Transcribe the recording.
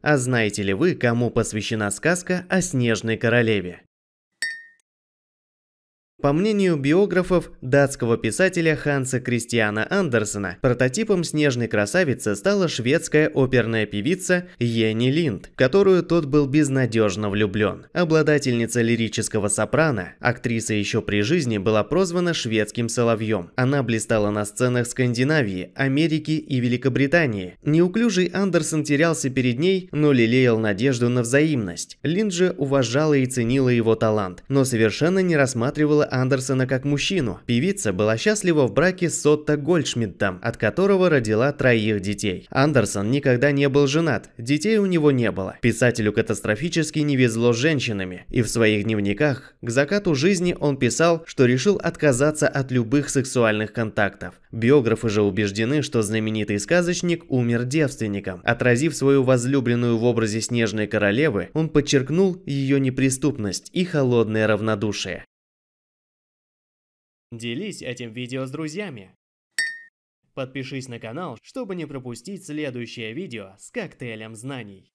А знаете ли вы, кому посвящена сказка о Снежной Королеве? По мнению биографов датского писателя Ханса Кристиана Андерсена, прототипом «Снежной красавицы» стала шведская оперная певица Йенни Линд, в которую тот был безнадежно влюблен. Обладательница лирического сопрано, актриса еще при жизни была прозвана шведским соловьем. Она блистала на сценах Скандинавии, Америки и Великобритании. Неуклюжий Андерсон терялся перед ней, но лелеял надежду на взаимность. Линд же уважала и ценила его талант, но совершенно не рассматривала Андерсона как мужчину. Певица была счастлива в браке с Отто Гольдшмидтом, от которого родила троих детей. Андерсон никогда не был женат, детей у него не было. Писателю катастрофически не везло с женщинами, и в своих дневниках к закату жизни он писал, что решил отказаться от любых сексуальных контактов. Биографы же убеждены, что знаменитый сказочник умер девственником. Отразив свою возлюбленную в образе снежной королевы, он подчеркнул ее неприступность и холодное равнодушие. Делись этим видео с друзьями. Подпишись на канал, чтобы не пропустить следующее видео с коктейлем знаний.